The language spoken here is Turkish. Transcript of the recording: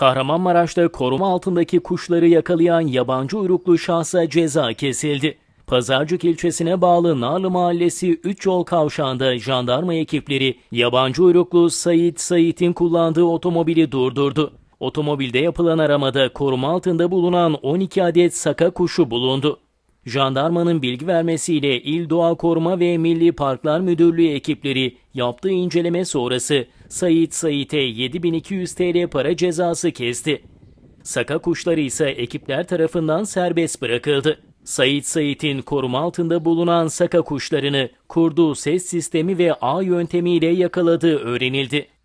Kahramanmaraş'ta koruma altındaki kuşları yakalayan yabancı uyruklu şahsa ceza kesildi. Pazarcık ilçesine bağlı Narlı Mahallesi 3 yol kavşağında jandarma ekipleri yabancı uyruklu Sayit Sayit'in kullandığı otomobili durdurdu. Otomobilde yapılan aramada koruma altında bulunan 12 adet saka kuşu bulundu. Jandarmanın bilgi vermesiyle İl Doğa Koruma ve Milli Parklar Müdürlüğü ekipleri yaptığı inceleme sonrası Sayit Sayite 7200 TL para cezası kesti. Saka kuşları ise ekipler tarafından serbest bırakıldı. Sayit Sait'in koruma altında bulunan saka kuşlarını kurduğu ses sistemi ve ağ yöntemiyle yakaladığı öğrenildi.